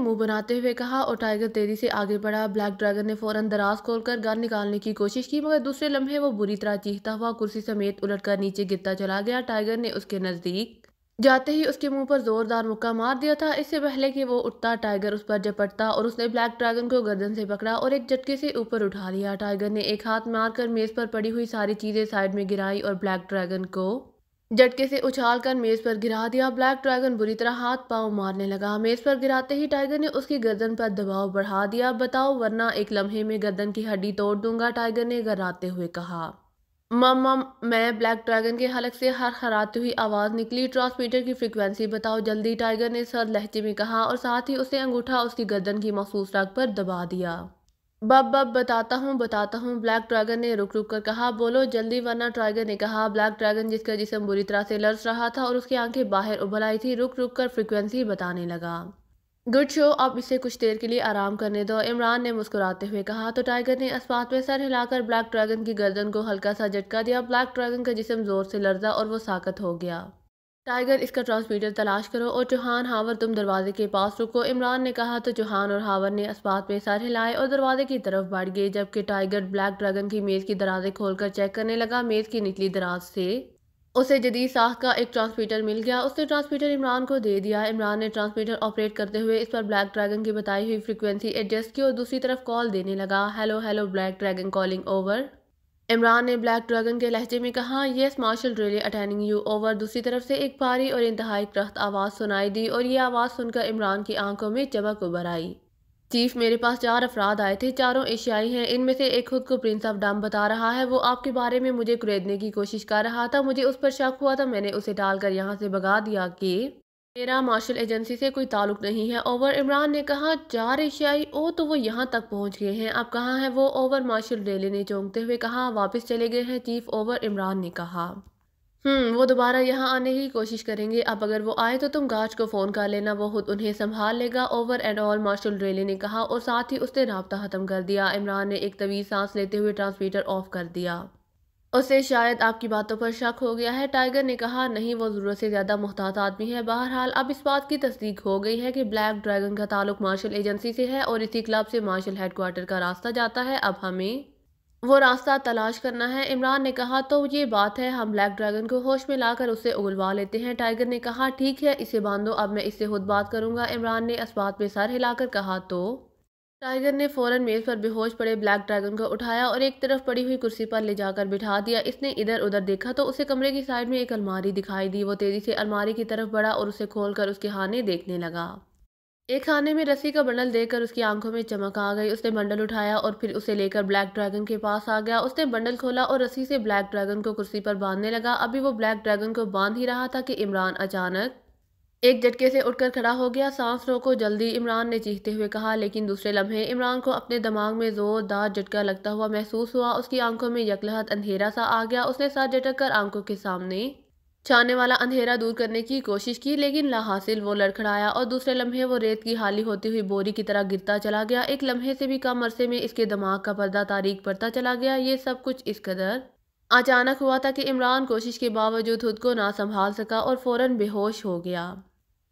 मुंह बनाते हुए कहा और टाइगर तेजी से आगे बढ़ा ब्लैक ड्रैगन ने फौरन दराज खोलकर गन निकालने की कोशिश की मगर दूसरे लम्हे वो बुरी तरह चीखता हुआ कुर्सी समेत उलटकर नीचे गिरता चला गया टाइगर ने उसके नज़दीक जाते ही उसके मुंह पर जोरदार मुक्का मार दिया था इससे पहले कि वो उठता टाइगर उस पर झपटता और उसने ब्लैक ड्रैगन को गर्दन से पकड़ा और एक झटके से ऊपर उठा लिया टाइगर ने एक हाथ मारकर मेज़ पर पड़ी हुई सारी चीज़ें साइड में गिराई और ब्लैक ड्रैगन को झटके से उछालकर मेज पर गिरा दिया ब्लैक ड्रैगन बुरी तरह हाथ पांव मारने लगा मेज पर गिराते ही टाइगर ने उसकी गर्दन पर दबाव बढ़ा दिया बताओ वरना एक लम्हे में गर्दन की हड्डी तोड़ दूंगा टाइगर ने गर्राते हुए कहा मम मैं ब्लैक ड्रैगन के हलक से हर हराती हुई आवाज़ निकली ट्रांसमीटर की फ्रिक्वेंसी बताओ जल्दी टाइगर ने सर लहजे में कहा और साथ ही उसने अंगूठा उसकी गर्दन की मखसूस राग पर दबा दिया बब बब बताता हूँ बताता हूँ ब्लैक ड्रैगन ने रुक रुक कर कहा बोलो जल्दी वरना ट्राइगर ने कहा ब्लैक ड्रैगन जिसका जिसम बुरी तरह से लर्स रहा था और उसकी आंखें बाहर उभर आई थी रुक रुक कर फ्रिक्वेंसी बताने लगा गुड शो अब इसे कुछ देर के लिए आराम करने दो इमरान ने मुस्कुराते हुए कहा तो टाइगर ने अस्पात में सर हिलाकर ब्लैक ड्रैगन की गर्दन को हल्का सा झटका दिया ब्लैक ड्रैगन का जिसम ज़ोर से लर्जा और वो साकत हो गया टाइगर इसका ट्रांसमीटर तलाश करो और चौहान हावर तुम दरवाजे के पास रुको इमरान ने कहा तो चौहान और हावर ने इस्पात में सर हिलाए और दरवाजे की तरफ बढ़ गए जबकि टाइगर ब्लैक ड्रैगन की मेज़ की दराजें खोलकर चेक करने लगा मेज़ की निकली दराज से उसे जदीद साख का एक ट्रांसमीटर मिल गया उसने ट्रांसमीटर इमरान को दे दिया इमरान ने ट्रांसमीटर ऑपरेट करते हुए इस पर ब्लैक ड्रैगन की बताई हुई फ्रिक्वेंसी एडजस्ट की और दूसरी तरफ कॉल देने लगा hello hello black dragon calling over Imran ने ब्लैक ड्रैगन के लहजे में कहा yes marshal Riley attending you over दूसरी तरफ से एक भारी और इंतहाई क्रस्त आवाज़ सुनाई दी और ये आवाज़ सुनकर इमरान की आंखों में चमक उभर आई चीफ मेरे पास चार अफराद आए थे चारों एशियाई हैं इनमें से एक खुद को प्रिंस ऑफ डाम बता रहा है वो आपके बारे में मुझे कुरेदने की कोशिश कर रहा था मुझे उस पर शक हुआ था मैंने उसे डालकर यहाँ से भगा दिया कि मेरा मार्शल एजेंसी से कोई ताल्लुक नहीं है ओवर इमरान ने कहा चार एशियाई ओ तो वो यहाँ तक पहुँच गए हैं अब कहाँ है वो ओवर मार्शल डेले ने चौंकते हुए कहा वापस चले गए हैं चीफ ओवर इमरान ने कहा हम्म वो दोबारा यहाँ आने की कोशिश करेंगे अब अगर वो आए तो तुम गार्ड को फ़ोन कर लेना वो खुद उन्हें संभाल लेगा over and all marshal Riley ने कहा और साथ ही उसने रबता ख़त्म कर दिया इमरान ने एक तवीज़ सांस लेते हुए ट्रांसमीटर ऑफ कर दिया उसे शायद आपकी बातों पर शक हो गया है टाइगर ने कहा नहीं वो ज़रूरत से ज़्यादा मोहतात आदमी है बहरहाल अब इस बात की तस्दीक हो गई है कि ब्लैक ड्रैगन का ताल्लुक मार्शल एजेंसी से है और इसी क्लब से मार्शल हेडक्वार्टर का रास्ता जाता है अब हमें वो रास्ता तलाश करना है इमरान ने कहा तो ये बात है हम ब्लैक ड्रैगन को होश में लाकर उससे उगलवा लेते हैं टाइगर ने कहा ठीक है इसे बांधो अब मैं इससे खुद बात करूँगा इमरान ने इस बात में सर हिलाकर कहा तो टाइगर ने फौरन मेज़ पर बेहोश पड़े ब्लैक ड्रैगन को उठाया और एक तरफ पड़ी हुई कुर्सी पर ले जाकर बिठा दिया इसने इधर उधर देखा तो उसे कमरे की साइड में एक अलमारी दिखाई दी वो तेज़ी से अलमारी की तरफ बढ़ा और उसे खोलकर उसके खाने देखने लगा एक खाने में रस्सी का बंडल देखकर उसकी आंखों में चमक आ गई उसने बंडल उठाया और फिर उसे लेकर ब्लैक ड्रैगन के पास आ गया उसने बंडल खोला और रस्सी से ब्लैक ड्रैगन को कुर्सी पर बांधने लगा अभी वो ब्लैक ड्रैगन को बांध ही रहा था कि इमरान अचानक एक झटके से उठकर खड़ा हो गया सांस रोको जल्दी इमरान ने चीखते हुए कहा लेकिन दूसरे लम्हे इमरान को अपने दिमाग में जोरदार झटका लगता हुआ महसूस हुआ उसकी आंखों में यकलहत अंधेरा सा आ गया उसने साथ झटक कर आंखों के सामने छाने वाला अंधेरा दूर करने की कोशिश की लेकिन लाहासिल वो लड़खड़ाया और दूसरे लम्हे वो रेत की हाली होती हुई बोरी की तरह गिरता चला गया एक लम्हे से भी कम अरसे में इसके दिमाग का पर्दा तारीख पड़ता चला गया ये सब कुछ इस कदर अचानक हुआ था कि इमरान कोशिश के बावजूद खुद को ना संभाल सका और फौरन बेहोश हो गया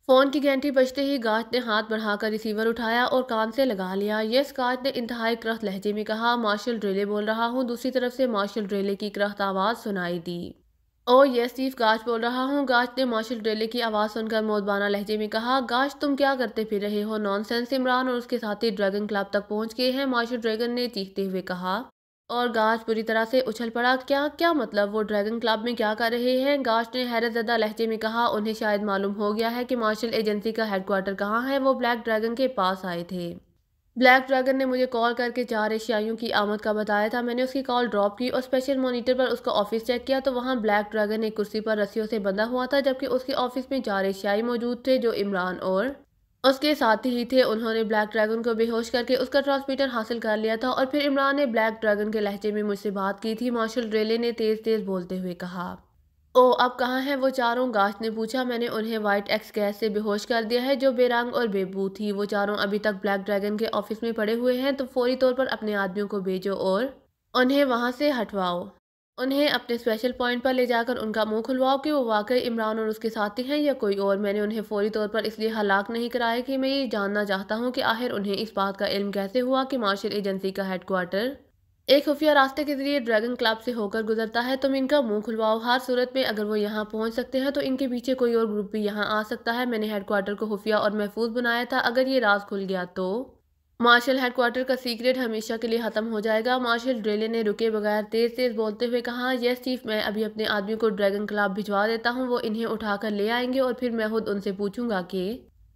फ़ोन की घंटी बजते ही गाज ने हाथ बढ़ाकर रिसीवर उठाया और कान से लगा लिया यस गाज ने इंतहाई क्रस्त लहजे में कहा मार्शल ड्रेले बोल रहा हूँ दूसरी तरफ से मार्शल ड्रेले की क्रस्त आवाज़ सुनाई दी ओ यस चीफ गाज बोल रहा हूँ गाज ने मार्शल ड्रेले की आवाज़ सुनकर मोदबाना लहजे में कहा गाज तुम क्या करते फिर रहे हो नॉन इमरान और उसके साथी ड्रैगन क्लब तक पहुँच गए हैं मार्शल ड्रैगन ने चीखते हुए कहा और गाज बुरी तरह से उछल पड़ा क्या क्या मतलब वो ड्रैगन क्लब में क्या कर रहे हैं गाज ने हैरत ज्यादा लहजे में कहा उन्हें शायद मालूम हो गया है कि मार्शल एजेंसी का हेडक्वार्टर कहाँ है वो ब्लैक ड्रैगन के पास आए थे ब्लैक ड्रैगन ने मुझे कॉल करके चार एशियाइयों की आमद का बताया था मैंने उसकी कॉल ड्रॉप की और स्पेशल मॉनिटर पर उसका ऑफिस चेक किया तो वहाँ ब्लैक ड्रैगन एक कुर्सी पर रस्सियों से बंधा हुआ था जबकि उसके ऑफिस में चार एशियाई मौजूद थे जो इमरान और उसके साथ ही थे उन्होंने ब्लैक ड्रैगन को बेहोश करके उसका ट्रांसमीटर हासिल कर लिया था और फिर इमरान ने ब्लैक ड्रैगन के लहजे में मुझसे बात की थी मार्शल रेले ने तेज़ तेज़ बोलते हुए कहा ओ अब कहाँ हैं वो चारों गाच ने पूछा मैंने उन्हें वाइट एक्स गैस से बेहोश कर दिया है जो बेरंग और बेबू थी वो चारों अभी तक ब्लैक ड्रैगन के ऑफिस में पड़े हुए हैं तो फौरी तौर पर अपने आदमियों को भेजो और उन्हें वहाँ से हटवाओ उन्हें अपने स्पेशल पॉइंट पर ले जाकर उनका मुंह खुलवाओ कि वो वाकई इमरान और उसके साथी हैं या कोई और मैंने उन्हें फौरी तौर पर इसलिए हलाक नहीं कराया कि मैं ये जानना चाहता हूँ कि आखिर उन्हें इस बात का इल्म कैसे हुआ कि मार्शल एजेंसी का हेडक्वार्टर एक खुफिया रास्ते के जरिए ड्रैगन क्लब से होकर गुजरता है तुम इनका मुंह खुलवाओ हर सूरत में अगर वो यहाँ पहुँच सकते हैं तो इनके पीछे कोई और ग्रुप भी यहाँ आ सकता है मैंने हेडक्वार्टर को खुफिया और महफूज बनाया था अगर ये राज खुल गया तो मार्शल हेडक्वार्टर का सीक्रेट हमेशा के लिए ख़त्म हो जाएगा मार्शल ड्रेले ने रुके बगैर तेज़ तेज़ बोलते हुए कहा यस चीफ मैं अभी अपने आदमी को ड्रैगन क्लब भिजवा देता हूँ वो इन्हें उठाकर ले आएंगे और फिर मैं खुद उनसे पूछूंगा कि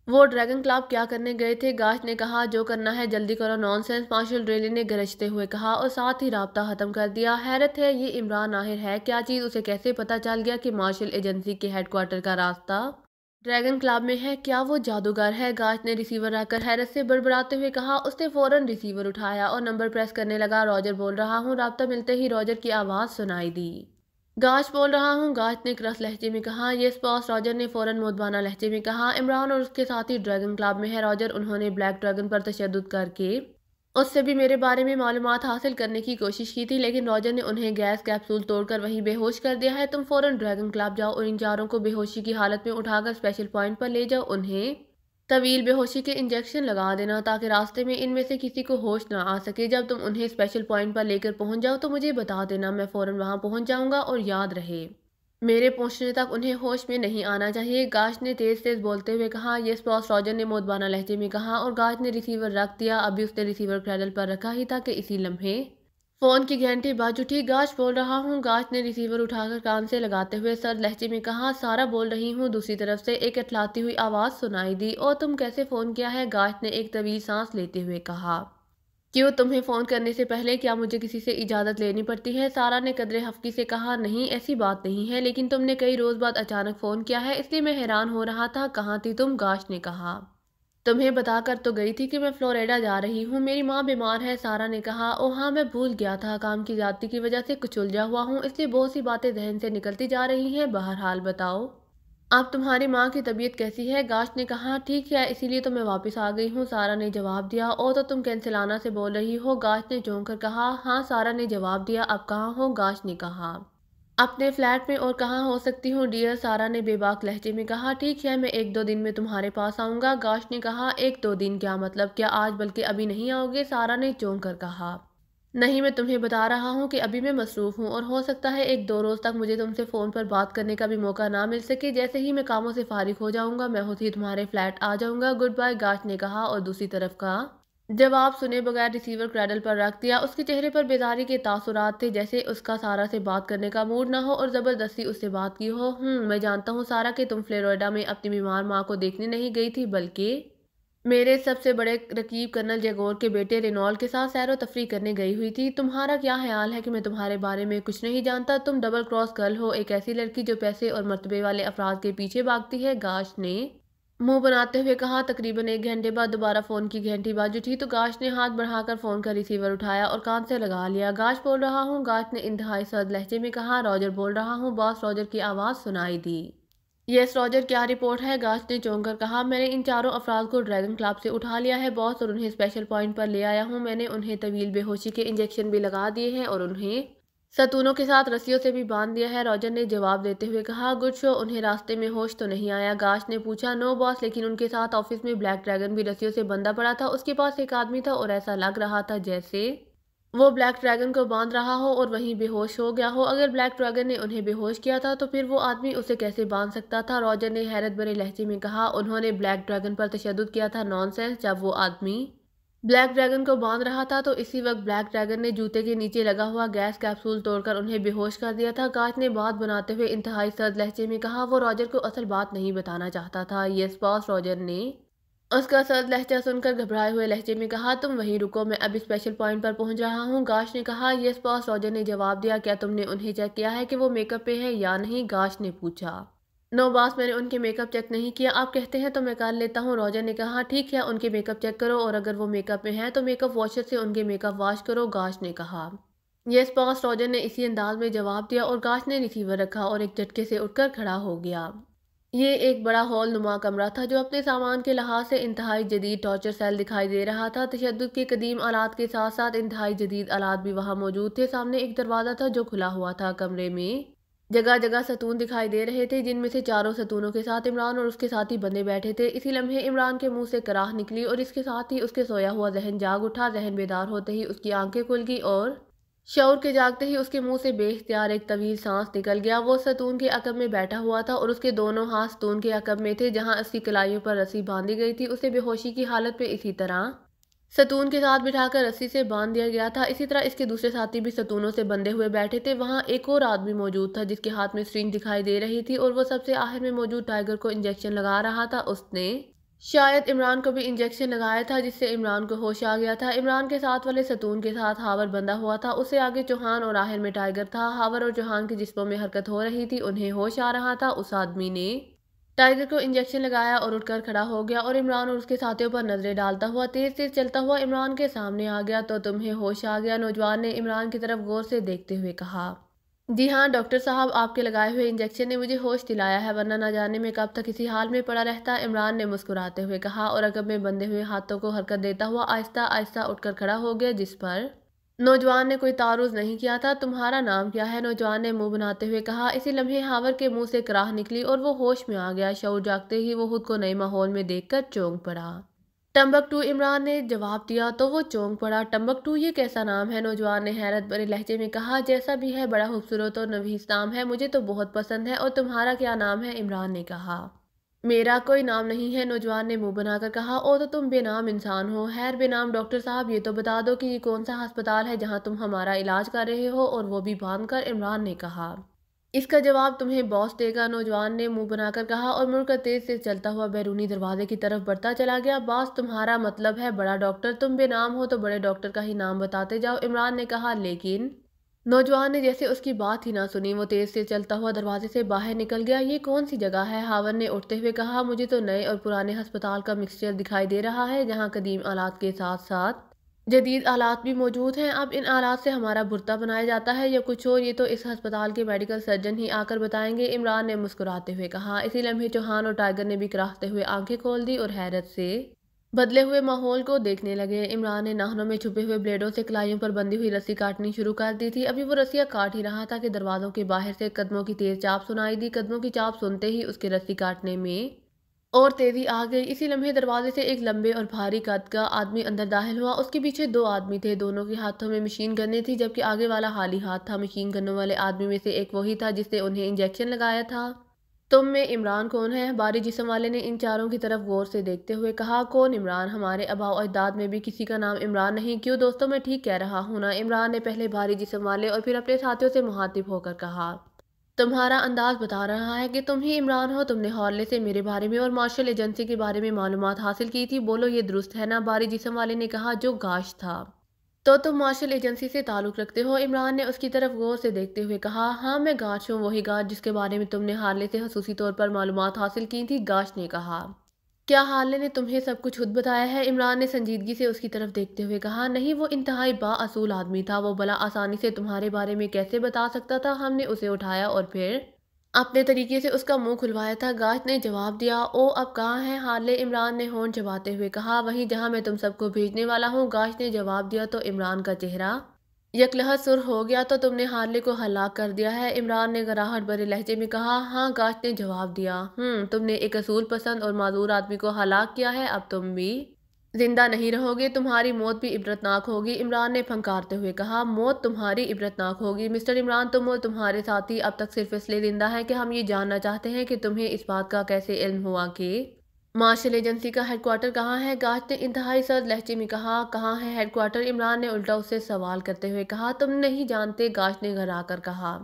वो ड्रैगन क्लब क्या करने गए थे गाश ने कहा जो करना है जल्दी करो नॉनसेंस मार्शल ड्रेले ने गरजते हुए कहा और साथ ही रबता ख़त्म कर दिया हैरत है ये इमरान आहिर है क्या चीज़ उसे कैसे पता चल गया कि मार्शल एजेंसी के हेडक्वार्टर का रास्ता ड्रैगन क्लब में है क्या वो जादूगर है गाच ने रिसीवर आकर हैरत से बड़बड़ाते हुए कहा उसने फौरन रिसीवर उठाया और नंबर प्रेस करने लगा रॉजर बोल रहा हूँ रबता मिलते ही रॉजर की आवाज़ सुनाई दी गाज बोल रहा हूँ गाज ने क्रस लहजे में कहा यह बॉस रॉजर ने फौरन मोदबाना लहजे में कहा इमरान और उसके साथ ही ड्रैगन क्लब में है रॉजर उन्होंने ब्लैक ड्रैगन पर तशद करके उससे भी मेरे बारे में मालूम हासिल करने की कोशिश की थी लेकिन रॉजर ने उन्हें गैस कैप्सूल तोड़कर वहीं बेहोश कर दिया है तुम फौरन ड्रैगन क्लब जाओ और इन चारों को बेहोशी की हालत में उठाकर स्पेशल पॉइंट पर ले जाओ उन्हें तवील बेहोशी के इंजेक्शन लगा देना ताकि रास्ते में इनमें से किसी को होश ना आ सके जब तुम उन्हें स्पेशल पॉइंट पर लेकर पहुंच जाओ तो मुझे बता देना मैं फ़ौरन वहां पहुंच जाऊंगा और याद रहे मेरे पहुंचने तक उन्हें होश में नहीं आना चाहिए गाज ने तेज तेज बोलते हुए कहा यह स्पॉस रॉजर ने मोदबाना लहजे में कहा और गाज ने रिसीवर रख दिया अभी उसने रिसीवर क्रैडल पर रखा ही था कि इसी लम्हे फ़ोन की घंटी बाज उठी गाज बोल रहा हूँ गाज ने रिसीवर उठाकर कान से लगाते हुए सर लहजे में कहा सारा बोल रही हूँ दूसरी तरफ से एक अटलाती हुई आवाज़ सुनाई दी और तुम कैसे फ़ोन किया है गाज ने एक तवील सांस लेते हुए कहा क्यों तुम्हें फ़ोन करने से पहले क्या मुझे किसी से इजाज़त लेनी पड़ती है सारा ने कदरे हफ्की से कहा नहीं ऐसी बात नहीं है लेकिन तुमने कई रोज़ बाद अचानक फ़ोन किया है इसलिए मैं हैरान हो रहा था कहाँ थी तुम गाश ने कहा तुम्हें बताकर तो गई थी कि मैं फ्लोरिडा जा रही हूँ मेरी माँ बीमार है सारा ने कहा ओ हाँ मैं भूल गया था काम की जाति की वजह से कुछ उलझा हुआ हूँ इसलिए बहुत सी बातें जहन से निकलती जा रही हैं बहरहाल बताओ आप तुम्हारी माँ की तबीयत कैसी है गाश ने कहा ठीक है इसीलिए तो मैं वापस आ गई हूँ सारा ने जवाब दिया ओ तो तुम कैंसिलाना से बोल रही हो गाश ने चौंक कर कहा हाँ सारा ने जवाब दिया अब कहाँ हो गाश ने कहा अपने फ्लैट में और कहाँ हो सकती हूँ डियर सारा ने बेबाक लहजे में कहा ठीक है मैं एक दो दिन में तुम्हारे पास आऊँगा गाश ने कहा एक दो दिन क्या मतलब क्या आज बल्कि अभी नहीं आओगे सारा ने चौंक कर कहा नहीं मैं तुम्हें बता रहा हूँ कि अभी मैं मसरूफ़ हूँ और हो सकता है एक दो रोज़ तक मुझे तुमसे फ़ोन पर बात करने का भी मौका ना मिल सके जैसे ही मैं कामों से फारिग हो जाऊँगा मैं खुद ही तुम्हारे फ्लैट आ जाऊँगा गुड बाय गाच ने कहा और दूसरी तरफ कहा जवाब सुने बगैर रिसीवर क्रैडल पर रख दिया उसके चेहरे पर बेदारी के तासुरात थे जैसे उसका सारा से बात करने का मूड ना हो और ज़बरदस्ती उससे बात की हो हूँ हम्म, मैं जानता हूँ सारा कि तुम फ्लोरिडा में अपनी बीमार माँ को देखने नहीं गई थी बल्कि मेरे सबसे बड़े रकीब कर्नल जेगोर के बेटे रेनॉल के साथ सैर तफरी करने गई हुई थी तुम्हारा क्या ख्याल है कि मैं तुम्हारे बारे में कुछ नहीं जानता तुम डबल क्रॉस गर्ल हो एक ऐसी लड़की जो पैसे और मरतबे वाले अफराद के पीछे भागती है गाश ने मुंह बनाते हुए कहा तकरीबन एक घंटे बाद दोबारा फ़ोन की घंटी बाजू उठी तो गाश ने हाथ बढ़ाकर फ़ोन का रिसीवर उठाया और कान से लगा लिया गाश बोल रहा हूँ गाश ने इंतहाई सर्द लहजे में कहा रॉजर बोल रहा हूँ बॉस रॉजर की आवाज़ सुनाई दी येस रॉजर क्या रिपोर्ट है गास्ट ने चौंक कर कहा मैंने इन चारों अफराद को ड्रैगन क्लब से उठा लिया है बॉस और उन्हें स्पेशल पॉइंट पर ले आया हूँ मैंने उन्हें तवील बेहोशी के इंजेक्शन भी लगा दिए हैं और उन्हें सतूनों के साथ रस्सियों से भी बांध दिया है रॉजर ने जवाब देते हुए कहा गुड शो उन्हें रास्ते में होश तो नहीं आया गाश ने पूछा नो बॉस लेकिन उनके साथ ऑफिस में ब्लैक ड्रैगन भी रस्सियों से बंधा पड़ा था उसके पास एक आदमी था और ऐसा लग रहा था जैसे वो ब्लैक ड्रैगन को बांध रहा हो और वहीं बेहोश हो गया हो अगर ब्लैक ड्रैगन ने उन्हें बेहोश किया था तो फिर वो आदमी उसे कैसे बांध सकता था रॉजर ने हैरत भरे लहजे में कहा उन्होंने ब्लैक ड्रैगन पर तशद किया था नॉनसेंस जब वो आदमी ब्लैक ड्रैगन को बांध रहा था तो इसी वक्त ब्लैक ड्रैगन ने जूते के नीचे लगा हुआ गैस कैप्सूल तोड़कर उन्हें बेहोश कर दिया था कांच ने बात बनाते हुए इंतहाई सर्द लहजे में कहा वो रॉजर को असल बात नहीं बताना चाहता था यस बॉस रॉजर ने उसका सर लहजा सुनकर घबराए हुए लहजे में कहा तुम वहीं रुको मैं अब स्पेशल पॉइंट पर पहुंच रहा हूं गाश ने कहा यस बॉस रॉजर ने जवाब दिया क्या तुमने उन्हें चेक किया है कि वो मेकअप पे है या नहीं गाश ने पूछा नो बॉस मैंने उनके मेकअप चेक नहीं किया आप कहते हैं तो मैं कर लेता हूँ रॉजर ने कहा ठीक है उनके मेकअप चेक करो और अगर वो मेकअप में है तो मेकअप वॉशर से उनके मेकअप वॉश करो गाश ने कहा यस बॉस रॉजर ने इसी अंदाज में जवाब दिया और गाश ने रिसीवर रखा और एक झटके से उठकर खड़ा हो गया ये एक बड़ा हॉल नुमा कमरा था जो अपने सामान के लिहाज से इंतहाई जदीद टॉर्चर सेल दिखाई दे रहा था तशद के कदीम आलात के साथ साथ इंतहाई जदीद आलात भी वहाँ मौजूद थे सामने एक दरवाज़ा था जो खुला हुआ था कमरे में जगह जगह सतून दिखाई दे रहे थे जिनमें से चारों सतूनों के साथ इमरान और उसके ही बंदे बैठे थे इसी लम्हे इमरान के मुंह से कराह निकली और इसके साथ ही उसके सोया हुआ जहन जाग उठा जहन बेदार होते ही उसकी आंखें खुल गई और शौर के जागते ही उसके मुंह से बेख्तियार एक तवील सांस निकल गया वो सतून के अकब में बैठा हुआ था और उसके दोनों हाथ सतून के अकब में थे जहां उसकी कलाइयों पर रस्सी बांधी गई थी उसे बेहोशी की हालत में इसी तरह सतून के साथ बिठाकर रस्सी से बांध दिया गया था इसी तरह इसके दूसरे साथी भी सतूनों से बंधे हुए बैठे थे वहाँ एक और आदमी मौजूद था जिसके हाथ में स्ट्रिंग दिखाई दे रही थी और वो सबसे आखिर में मौजूद टाइगर को इंजेक्शन लगा रहा था उसने शायद इमरान को भी इंजेक्शन लगाया था जिससे इमरान को होश आ गया था इमरान के साथ वाले सतून के साथ हावर बंधा हुआ था उससे आगे चौहान और आहिर में टाइगर था हावर और चौहान के जिस्मों में हरकत हो रही थी उन्हें होश आ रहा था उस आदमी ने टाइगर को इंजेक्शन लगाया और उठकर खड़ा हो गया और इमरान और उसके साथियों पर नजरें डालता हुआ तेज तेज चलता हुआ इमरान के सामने आ गया तो तुम्हें होश आ गया नौजवान ने इमरान की तरफ गौर से देखते हुए कहा जी हाँ डॉक्टर साहब आपके लगाए हुए इंजेक्शन ने मुझे होश दिलाया है वरना ना जाने में कब तक इसी हाल में पड़ा रहता इमरान ने मुस्कुराते हुए कहा और अगब में बंधे हुए हाथों को हरकत देता हुआ आहिस्ता आहिस्ता उठकर खड़ा हो गया जिस पर नौजवान ने कोई तारुज नहीं किया था तुम्हारा नाम क्या है नौजवान ने मुंह बनाते हुए कहा इसी लम्हे हावर के मुंह से कराह निकली और वो होश में आ गया शौर जागते ही वो खुद को नए माहौल में देखकर चौंक पड़ा टम्बकटू इमरान ने जवाब दिया तो वो चौंक पड़ा टम्बकटू ये कैसा नाम है नौजवान ने हैरत भरे लहजे में कहा जैसा भी है बड़ा खूबसूरत और नवीस नाम है मुझे तो बहुत पसंद है और तुम्हारा क्या नाम है इमरान ने कहा मेरा कोई नाम नहीं है नौजवान ने मुंह बनाकर कहा ओ तो तुम बेनाम इंसान हो हैर बेनाम डॉक्टर साहब ये तो बता दो कि ये कौन सा अस्पताल है जहाँ तुम हमारा इलाज कर रहे हो और वो भी बांध कर इमरान ने कहा इसका जवाब तुम्हें बॉस देगा नौजवान ने मुंह बनाकर कहा और मुड़कर तेज से चलता हुआ बैरूनी दरवाजे की तरफ बढ़ता चला गया बॉस तुम्हारा मतलब है बड़ा डॉक्टर तुम बेनाम हो तो बड़े डॉक्टर का ही नाम बताते जाओ इमरान ने कहा लेकिन नौजवान ने जैसे उसकी बात ही ना सुनी वो तेज से चलता हुआ दरवाजे से बाहर निकल गया ये कौन सी जगह है हावन ने उठते हुए कहा मुझे तो नए और पुराने अस्पताल का मिक्सचर दिखाई दे रहा है जहाँ कदीम आलात के साथ साथ जदीद आलात भी मौजूद हैं अब इन आलात से हमारा बुरता बनाया जाता है या कुछ और ये तो इस अस्पताल के मेडिकल सर्जन ही आकर बताएंगे इमरान ने मुस्कुराते हुए कहा इसी लम्हे चौहान और टाइगर ने भी कराहते हुए आंखें खोल दी और हैरत से बदले हुए माहौल को देखने लगे इमरान ने नाहनों में छुपे हुए ब्लेडों से कलाइयों पर बंधी हुई रस्सी काटनी शुरू कर दी थी अभी वो रस्सियाँ काट ही रहा था कि दरवाज़ों के बाहर से कदमों की तेज़ चाप सुनाई दी कदमों की चाप सुनते ही उसके रस्सी काटने में और तेज़ी आ गई इसी लम्हे दरवाजे से एक लंबे और भारी कद का आदमी अंदर दाखिल हुआ उसके पीछे दो आदमी थे दोनों के हाथों में मशीन गन्ने थी जबकि आगे वाला हाली हाथ था मशीन गन्नों वाले आदमी में से एक वही था जिसने उन्हें इंजेक्शन लगाया था तुम में इमरान कौन है बारी जिसम वाले ने इन चारों की तरफ गौर से देखते हुए कहा कौन इमरान हमारे अबाव अजदाद में भी किसी का नाम इमरान नहीं क्यों दोस्तों मैं ठीक कह रहा हूँ ना इमरान ने पहले भारी जिसम वाले और फिर अपने साथियों से मुहातिब होकर कहा तुम्हारा अंदाज बता रहा है कि तुम ही इमरान हो तुमने हॉर्ले से मेरे बारे में और मार्शल एजेंसी के बारे में मालूम हासिल की थी बोलो ये दुरुस्त है ना बारी जिसम वाले ने कहा जो गाश था तो तुम मार्शल एजेंसी से ताल्लुक़ रखते हो इमरान ने उसकी तरफ गौर से देखते हुए कहा हाँ मैं गाश हूँ वही गाश जिसके बारे में तुमने हाले से खसूसी तौर पर मालूम हासिल की थी गाश ने कहा क्या हाल ने तुम्हें सब कुछ खुद बताया है इमरान ने संजीदगी से उसकी तरफ देखते हुए कहा नहीं वो इंतहाई बासूल आदमी था वो भला आसानी से तुम्हारे बारे में कैसे बता सकता था हमने उसे उठाया और फिर अपने तरीके से उसका मुंह खुलवाया था गाज ने जवाब दिया ओ अब कहाँ है हाले इमरान ने होन जबाते हुए कहा वहीं जहाँ मैं तुम सबको भेजने वाला हूँ गाज ने जवाब दिया तो इमरान का चेहरा यकलहत सुर हो गया तो तुमने हारले को हलाक कर दिया है इमरान ने गराहट भरे लहजे में कहा हाँ गाश ने जवाब दिया हम्म तुमने एक असूल पसंद और माजूर आदमी को हलाक किया है अब तुम भी जिंदा नहीं रहोगे तुम्हारी मौत भी इबरतनाक होगी इमरान ने फंकारते हुए कहा मौत तुम्हारी इबरतनाक होगी मिस्टर इमरान तुम और तुम्हारे साथी अब तक सिर्फ इसलिए जिंदा है कि हम ये जानना चाहते हैं कि तुम्हें इस बात का कैसे इल्म हुआ कि मार्शल एजेंसी का हेडक्वार्टर कहाँ है गाज ने इंतहाई सर लहजे में कहा कहाँ है हेडक्वार्टर इमरान ने उल्टा उससे सवाल करते हुए कहा तुम नहीं जानते गाज ने घर आकर कहा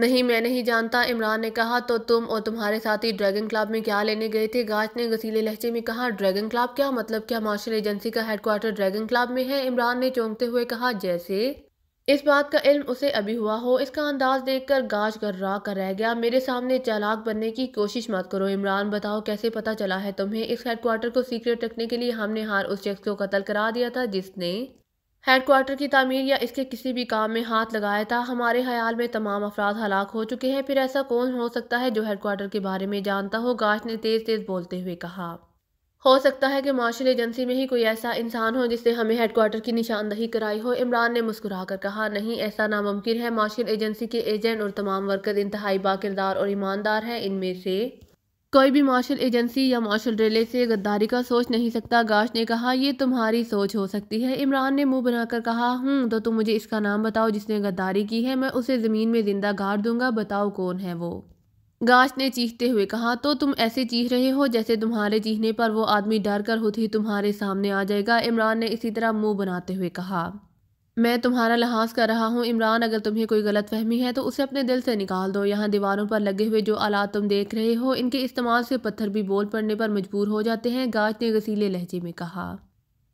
नहीं मैं नहीं जानता इमरान ने कहा तो तुम और तुम्हारे साथी ड्रैगन क्लब में क्या लेने गए थे गाज ने गसीले लहजे में कहा ड्रैगन क्लब क्या मतलब क्या मार्शल एजेंसी का हेडक्वार्टर ड्रैगन क्लब में है इमरान ने चौंकते हुए कहा जैसे इस बात का इल्म उसे अभी हुआ हो इसका अंदाज देखकर गाज गर्रा कर रह गया मेरे सामने चालाक बनने की कोशिश मत करो इमरान बताओ कैसे पता चला है तुम्हें इस हेडक्वार्टर को सीक्रेट रखने के लिए हमने हार उस शख्स को कत्ल करा दिया था जिसने हेडक्वार्टर की तमीर या इसके किसी भी काम में हाथ लगाया था हमारे ख्याल में तमाम अफराद हलाक हो चुके हैं फिर ऐसा कौन हो सकता है जो हेडक्वार्टर के बारे में जानता हो गाज ने तेज़ तेज़ बोलते हुए कहा हो सकता है कि मार्शल एजेंसी में ही कोई ऐसा इंसान हो जिसने हमें हेडकोार्टर की निशानदही कराई हो इमरान ने मुस्कुरा कर कहा नहीं ऐसा नामुमकिन है मार्शल एजेंसी के एजेंट और तमाम वर्कर इंतहाई बाकिरदार और ईमानदार हैं इनमें से कोई भी मार्शल एजेंसी या मार्शल रेले से गद्दारी का सोच नहीं सकता गाश ने कहा यह तुम्हारी सोच हो सकती है इमरान ने मुंह बनाकर कहा हूँ हम्म, तो तुम मुझे इसका नाम बताओ जिसने गद्दारी की है मैं उसे ज़मीन में जिंदा गाड़ दूंगा बताओ कौन है वो गाश ने चीखते हुए कहा तो तुम ऐसे चीख रहे हो जैसे तुम्हारे चीखने पर वो आदमी डर कर खुद ही तुम्हारे सामने आ जाएगा इमरान ने इसी तरह मुंह बनाते हुए कहा मैं तुम्हारा लिहाज कर रहा हूँ इमरान अगर तुम्हें कोई गलत फहमी है तो उसे अपने दिल से निकाल दो यहाँ दीवारों पर लगे हुए जो आलात तुम देख रहे हो इनके इस्तेमाल से पत्थर भी बोल पड़ने पर मजबूर हो जाते हैं गाज ने गसीले लहजे में कहा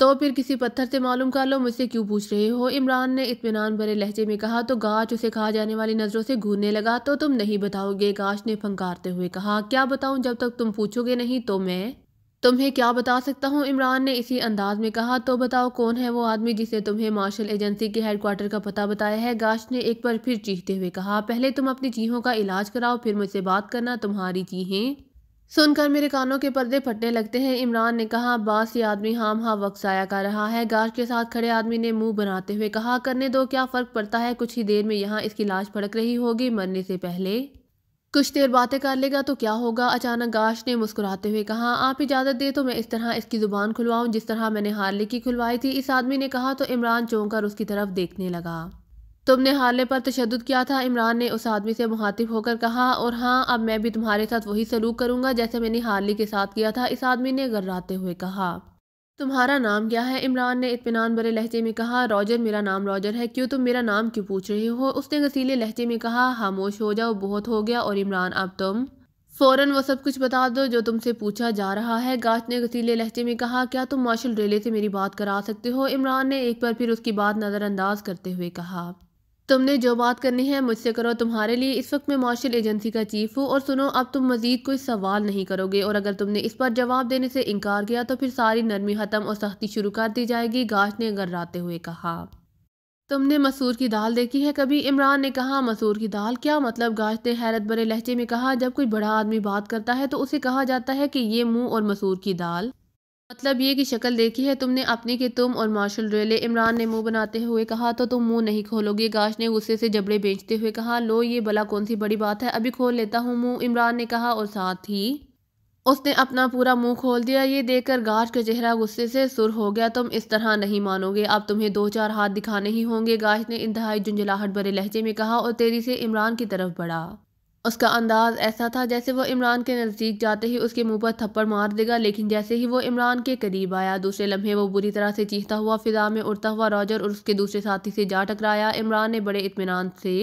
तो फिर किसी पत्थर से मालूम कर लो मुझसे क्यों पूछ रहे हो इमरान ने इतमान भरे लहजे में कहा तो गाच उसे खा जाने वाली नज़रों से घूरने लगा तो तुम नहीं बताओगे गाच ने फंकारते हुए कहा क्या बताऊं जब तक तुम पूछोगे नहीं तो मैं तुम्हें क्या बता सकता हूँ इमरान ने इसी अंदाज में कहा तो बताओ कौन है वो आदमी जिसे तुम्हें मार्शल एजेंसी के हेडक्वार्टर का पता बताया है गाच ने एक बार फिर चीखते हुए कहा पहले तुम अपनी चीहों का इलाज कराओ फिर मुझसे बात करना तुम्हारी चीहें सुनकर मेरे कानों के पर्दे फटने लगते हैं इमरान ने कहा अब्बास ये आदमी हाम हा जाया कर रहा है गार्ड के साथ खड़े आदमी ने मुंह बनाते हुए कहा करने दो क्या फ़र्क पड़ता है कुछ ही देर में यहाँ इसकी लाश भड़क रही होगी मरने से पहले कुछ देर बातें कर लेगा तो क्या होगा अचानक गाश ने मुस्कुराते हुए कहा आप इजाज़त दे तो मैं इस तरह इसकी ज़ुबान खुलवाऊं जिस तरह मैंने हार्ले की खुलवाई थी इस आदमी ने कहा तो इमरान चौंक कर उसकी तरफ देखने लगा तुमने हारने पर तशद किया था इमरान ने उस आदमी से मुहातिब होकर कहा और हाँ अब मैं भी तुम्हारे साथ वही सलूक करूँगा जैसे मैंने हारली के साथ किया था इस आदमी ने गर्राते हुए कहा तुम्हारा नाम क्या है इमरान ने इतमान बड़े लहजे में कहा रॉजर मेरा नाम रॉजर है क्यों तुम मेरा नाम क्यों पूछ रहे हो उसने गसीले लहजे में कहा खामोश हो जाओ बहुत हो गया और इमरान अब तुम फ़ौरन वो सब कुछ बता दो जो तुमसे पूछा जा रहा है गाच ने गसीले लहजे में कहा क्या तुम मार्शल रेले से मेरी बात करा सकते हो इमरान ने एक बार फिर उसकी बात नज़रअंदाज करते हुए कहा तुमने जो बात करनी है मुझसे करो तुम्हारे लिए इस वक्त मैं मार्शल एजेंसी का चीफ हूँ और सुनो अब तुम मजीद कोई सवाल नहीं करोगे और अगर तुमने इस पर जवाब देने से इनकार किया तो फिर सारी नरमी ख़त्म और सख्ती शुरू कर दी जाएगी गाश ने गर्राते हुए कहा तुमने मसूर की दाल देखी है कभी इमरान ने कहा मसूर की दाल क्या मतलब गाश ने हैरत भरे लहजे में कहा जब कोई बड़ा आदमी बात करता है तो उसे कहा जाता है कि ये मुंह और मसूर की दाल मतलब ये कि शक्ल देखी है तुमने अपनी कि तुम और मार्शल रेले इमरान ने मुंह बनाते हुए कहा तो तुम मुंह नहीं खोलोगे गाश ने गुस्से से जबड़े बेचते हुए कहा लो ये भला कौन सी बड़ी बात है अभी खोल लेता हूँ मुंह इमरान ने कहा और साथ ही उसने अपना पूरा मुंह खोल दिया ये देखकर गाज का चेहरा गुस्से से सुर हो गया तुम इस तरह नहीं मानोगे अब तुम्हें दो चार हाथ दिखाने ही होंगे गाश ने इंतहाई झुंझलाहट भरे लहजे में कहा और तेजी से इमरान की तरफ बढ़ा उसका अंदाज़ ऐसा था जैसे वो इमरान के नज़दीक जाते ही उसके मुंह पर थप्पड़ मार देगा लेकिन जैसे ही वो इमरान के करीब आया दूसरे लम्हे वो बुरी तरह से चीखता हुआ फिजा में उड़ता हुआ रॉजर और उसके दूसरे साथी से जा टकराया इमरान ने बड़े इतमान से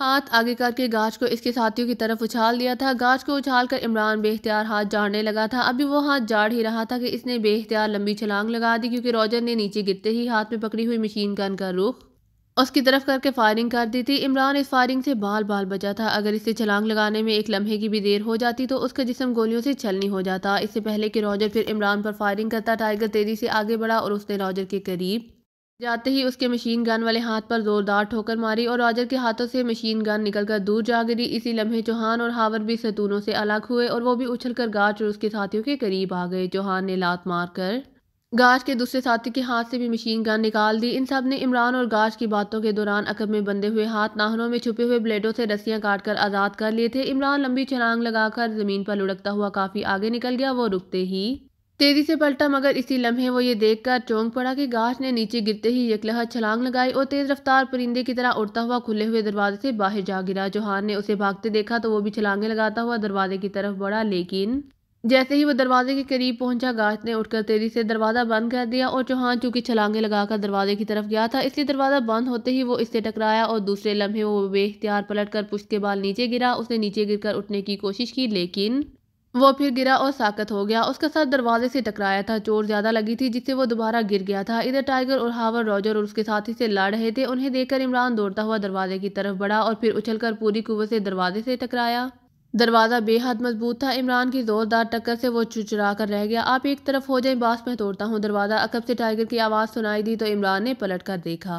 हाथ आगे करके गाज को इसके साथियों की तरफ उछाल दिया था गाज को उछाल कर इमरान बेख्तियार हाथ झाड़ने लगा था अभी वो हाथ झाड़ ही रहा था कि इसने बेख्तियार लंबी छलांग लगा दी क्योंकि रॉजर ने नीचे गिरते ही हाथ में पकड़ी हुई मशीन गन का रुख उसकी तरफ करके फायरिंग कर दी थी इमरान इस फायरिंग से बाल बाल बचा था अगर इसे छलांग लगाने में एक लम्हे की भी देर हो जाती तो उसका जिसम गोलियों से छलनी हो जाता इससे पहले कि रॉजर फिर इमरान पर फायरिंग करता टाइगर तेज़ी से आगे बढ़ा और उसने रॉजर के करीब जाते ही उसके मशीन गन वाले हाथ पर जोरदार ठोकर मारी और रॉजर के हाथों से मशीन गन निकलकर दूर जा गिरी इसी लम्हे चौहान और हावर भी सतूनों से अलग हुए और वो भी उछलकर गाच और उसके साथियों के करीब आ गए चौहान ने लात मारकर गाज के दूसरे साथी के हाथ से भी मशीन गन निकाल दी इन सब ने इमरान और गाज की बातों के दौरान अकब में बंधे हुए हाथ नाहनों में छुपे हुए ब्लेडों से रस्सियां काटकर आज़ाद कर लिए थे इमरान लंबी छलांग लगाकर ज़मीन पर लुढ़कता हुआ काफ़ी आगे निकल गया वो रुकते ही तेजी से पलटा मगर इसी लम्हे वो ये देखकर चौंक पड़ा कि गाज ने नीचे गिरते ही लहर छलांग लगाई और तेज रफ्तार परिंदे की तरह उड़ता हुआ खुले हुए दरवाजे से बाहर जा गिरा जोहान ने उसे भागते देखा तो वो भी छलांगे लगाता हुआ दरवाजे की तरफ बढ़ा लेकिन जैसे ही वो दरवाजे के करीब पहुंचा गार्ड ने उठकर तेजी से दरवाज़ा बंद कर दिया और चौहान चूंकि छलांगे लगाकर दरवाजे की तरफ गया था इसलिए दरवाज़ा बंद होते ही वो इससे टकराया और दूसरे लम्हे वो बेख्तियार पलट कर पुष्ट के बाल नीचे गिरा उसने नीचे गिरकर उठने की कोशिश की लेकिन वो फिर गिरा और साकत हो गया उसका साथ दरवाजे से टकराया था चोट ज़्यादा लगी थी जिससे वो दोबारा गिर गया था इधर टाइगर और हावर रॉजर और उसके साथी से लड़ रहे थे उन्हें देखकर इमरान दौड़ता हुआ दरवाजे की तरफ बढ़ा और फिर उछलकर पूरी कुवत से दरवाजे से टकराया दरवाज़ा बेहद मजबूत था इमरान की ज़ोरदार टक्कर से वो चुचरा कर रह गया आप एक तरफ हो जाएं बास मैं तोड़ता हूँ दरवाज़ा अकब से टाइगर की आवाज़ सुनाई दी तो इमरान ने पलट कर देखा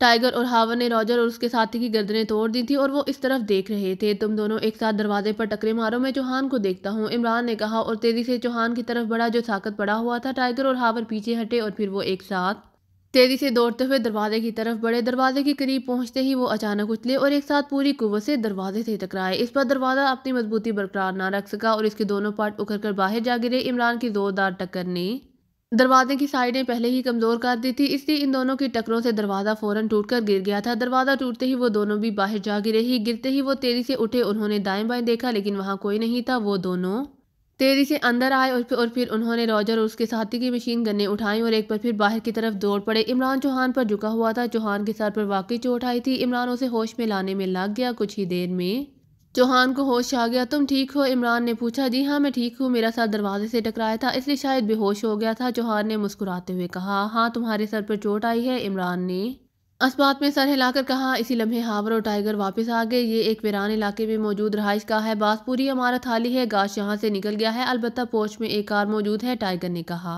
टाइगर और हावर ने रॉजर और उसके साथी की गर्दनें तोड़ दी थी और वो इस तरफ देख रहे थे तुम दोनों एक साथ दरवाजे पर टकरे मारो मैं चौहान को देखता हूँ इमरान ने कहा और तेज़ी से चौहान की तरफ बढ़ा जो साकत पड़ा हुआ था टाइगर और हावर पीछे हटे और फिर वो एक साथ तेजी से दौड़ते हुए दरवाजे की तरफ बढ़े दरवाजे के करीब पहुंचते ही वो अचानक उछले और एक साथ पूरी कुवत से दरवाजे से टकराए इस पर दरवाजा अपनी मजबूती बरकरार ना रख सका और इसके दोनों पार्ट उखर कर बाहर जा गिरे इमरान की जोरदार टक्कर ने दरवाजे की साइडें पहले ही कमजोर कर दी थी इसलिए इन दोनों की टक्करों से दरवाजा फौरन टूटकर गिर गया था दरवाजा टूटते ही वो दोनों भी बाहर जा गिरे ही गिरते ही वो तेजी से उठे उन्होंने दाएं बाएं देखा लेकिन वहां कोई नहीं था वो दोनों तेजी से अंदर आए और फिर और फिर उन्होंने रॉजर और उसके साथी की मशीन गन्ने उठाई और एक बार फिर बाहर की तरफ दौड़ पड़े इमरान चौहान पर झुका हुआ था चौहान के सर पर वाकई चोट आई थी इमरान उसे होश में लाने में लग गया कुछ ही देर में चौहान को होश आ गया तुम ठीक हो इमरान ने पूछा जी हाँ मैं ठीक हूँ मेरा सर दरवाजे से टकराया था इसलिए शायद बेहोश हो गया था चौहान ने मुस्कुराते हुए कहा हाँ तुम्हारे सर पर चोट आई है इमरान ने अस्बात में सर हिलाकर कहा इसी लम्हे हावर और टाइगर वापस आ गए ये एक वीरान इलाके में मौजूद रहाइश का है बास पूरी इमारत खाली है गाश यहाँ से निकल गया है अलबत्त पोच में एक कार मौजूद है टाइगर ने कहा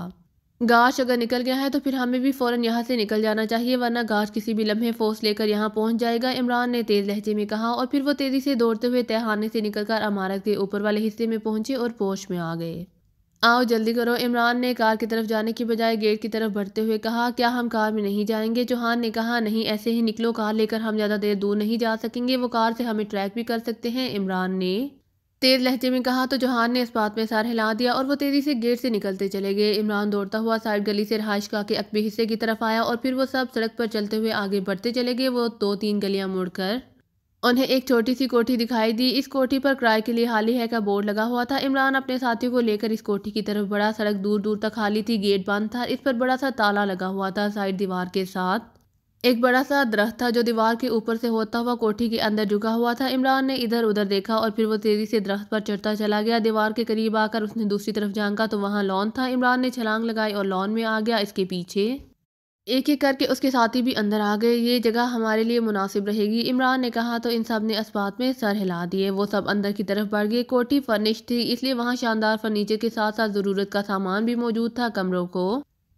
गाश अगर निकल गया है तो फिर हमें भी फ़ौरन यहाँ से निकल जाना चाहिए वरना गाश किसी भी लम्हे फोर्स लेकर यहाँ पहुँच जाएगा इमरान ने तेज़ लहजे में कहा और फिर वो तेज़ी से दौड़ते हुए तहखाने से निकलकर इमारत के ऊपर वाले हिस्से में पहुंचे और पोच में आ गए आओ जल्दी करो इमरान ने कार की तरफ जाने की बजाय गेट की तरफ बढ़ते हुए कहा क्या हम कार में नहीं जाएंगे चौहान ने कहा नहीं ऐसे ही निकलो कार लेकर हम ज़्यादा देर दूर नहीं जा सकेंगे वो कार से हमें ट्रैक भी कर सकते हैं इमरान ने तेज लहजे में कहा तो चौहान ने इस बात में सार हिला दिया और वो तेज़ी से गेट से निकलते चले गए इमरान दौड़ता हुआ साइड गली से रहाइश का के अकबी हिस्से की तरफ आया और फिर वो सब सड़क पर चलते हुए आगे बढ़ते चले गए वो दो तीन गलियां मुड़कर उन्हें एक छोटी सी कोठी दिखाई दी इस कोठी पर किराए के लिए हाली है का बोर्ड लगा हुआ था इमरान अपने साथियों को लेकर इस कोठी की तरफ बड़ा सड़क दूर दूर तक खाली थी गेट बंद था इस पर बड़ा सा ताला लगा हुआ था साइड दीवार के साथ एक बड़ा सा दरख्त था जो दीवार के ऊपर से होता हुआ कोठी के अंदर झुका हुआ था इमरान ने इधर उधर देखा और फिर वो तेज़ी से दरख्त पर चढ़ता चला गया दीवार के करीब आकर उसने दूसरी तरफ झांका तो वहाँ लॉन था इमरान ने छलांग लगाई और लॉन में आ गया इसके पीछे एक एक करके उसके साथी भी अंदर आ गए ये जगह हमारे लिए मुनासिब रहेगी इमरान ने कहा तो इन सब ने इस्पात में सर हिला दिए वो सब अंदर की तरफ बढ़ गए कोठी फर्निश थी इसलिए वहाँ शानदार फर्नीचर के साथ साथ ज़रूरत का सामान भी मौजूद था कमरों को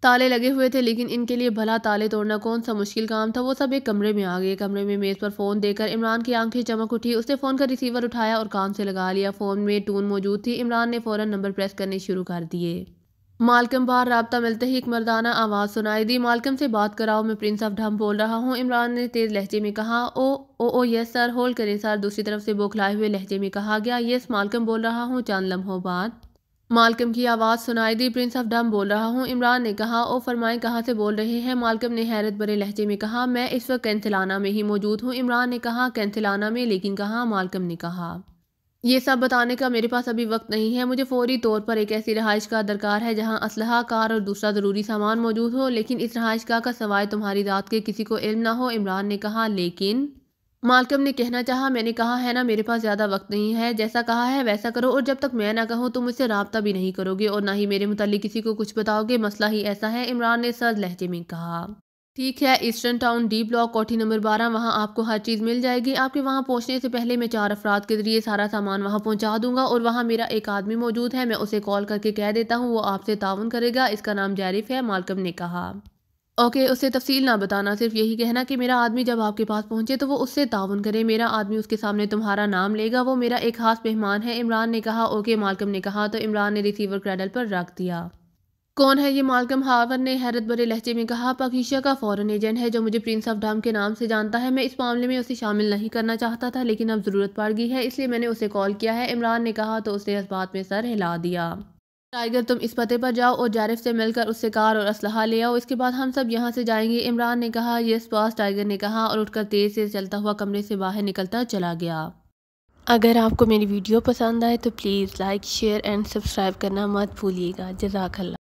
ताले लगे हुए थे लेकिन इनके लिए भला ताले तोड़ना कौन सा मुश्किल काम था वो सब एक कमरे में आ गए कमरे में मेज़ पर फ़ोन देकर इमरान की आंखें चमक उठी उसने फ़ोन का रिसीवर उठाया और कान से लगा लिया फ़ोन में टून मौजूद थी इमरान ने फ़ौरन नंबर प्रेस करने शुरू कर दिए मालकम बार रबता मिलते ही एक मर्दाना आवाज़ सुनाई दी मालकम से बात कराओ मैं प्रिंस ऑफ ढम बोल रहा हूँ इमरान ने तेज़ लहजे में कहा ओ ओ ओ यस सर होल्ड करें सर दूसरी तरफ से बौखलाए हुए लहजे में कहा गया यस मालकम बोल रहा हूँ चांद लम्हों बाद मालकम की आवाज़ सुनाई दी प्रिंस ऑफ ढम बोल रहा हूँ इमरान ने कहा ओ फरमाएं कहाँ से बोल रहे हैं मालकम ने हैरत भरे लहजे में कहा मैं इस वक्त कैंथलाना में ही मौजूद हूँ इमरान ने कहा कैंथलाना में लेकिन कहा मालकम ने कहा ये सब बताने का मेरे पास अभी वक्त नहीं है मुझे फौरी तौर पर एक ऐसी रहाइश का दरकार है जहाँ असलहा कार और दूसरा ज़रूरी सामान मौजूद हो लेकिन इस रहाइश का सवाए तुम्हारी रात के किसी को इल्म ना हो इमरान ने कहा लेकिन मालकम ने कहना चाहा मैंने कहा है ना मेरे पास ज़्यादा वक्त नहीं है जैसा कहा है वैसा करो और जब तक मैं ना कहूँ तुम मुझसे रबता भी नहीं करोगे और ना ही मेरे मुतल किसी को कुछ बताओगे मसला ही ऐसा है इमरान ने सर लहजे में कहा ठीक है ईस्टर्न टाउन डी ब्लॉक कोठी नंबर बारह वहाँ आपको हर चीज़ मिल जाएगी आपके वहाँ पहुँचने से पहले मैं चार अफराद के ज़रिए सारा सामान वहाँ पहुँचा दूंगा और वहाँ मेरा एक आदमी मौजूद है मैं उसे कॉल करके कह देता हूँ वो आपसे ताउन करेगा इसका नाम जैरिफ है मालकम ने कहा ओके उससे तफसील ना बताना सिर्फ यही कहना कि मेरा आदमी जब आपके पास पहुँचे तो वो उससे ताउन करे मेरा आदमी उसके सामने तुम्हारा नाम लेगा वो मेरा एक खास मेहमान है इमरान ने कहा ओके मालकम ने कहा तो इमरान ने रिसीवर क्रेडल पर रख दिया कौन है ये मालकम हावर ने हैरत भरे लहजे में कहा पकीशा का फॉरेन एजेंट है जो मुझे प्रिंस ऑफ डाम के नाम से जानता है मैं इस मामले में उसे शामिल नहीं करना चाहता था लेकिन अब ज़रूरत पड़ गई है इसलिए मैंने उसे कॉल किया है इमरान ने कहा तो उसने इस बात में सर हिला दिया टाइगर तुम इस पते पर जाओ और जारिफ से मिलकर उससे कार और असलहा ले आओ इसके बाद हम सब यहाँ से जाएंगे इमरान ने कहा यस पास टाइगर ने कहा और उठकर तेज़ से चलता हुआ कमरे से बाहर निकलता चला गया अगर आपको मेरी वीडियो पसंद आए तो please like share and subscribe करना मत भूलिएगा जजाकल्ला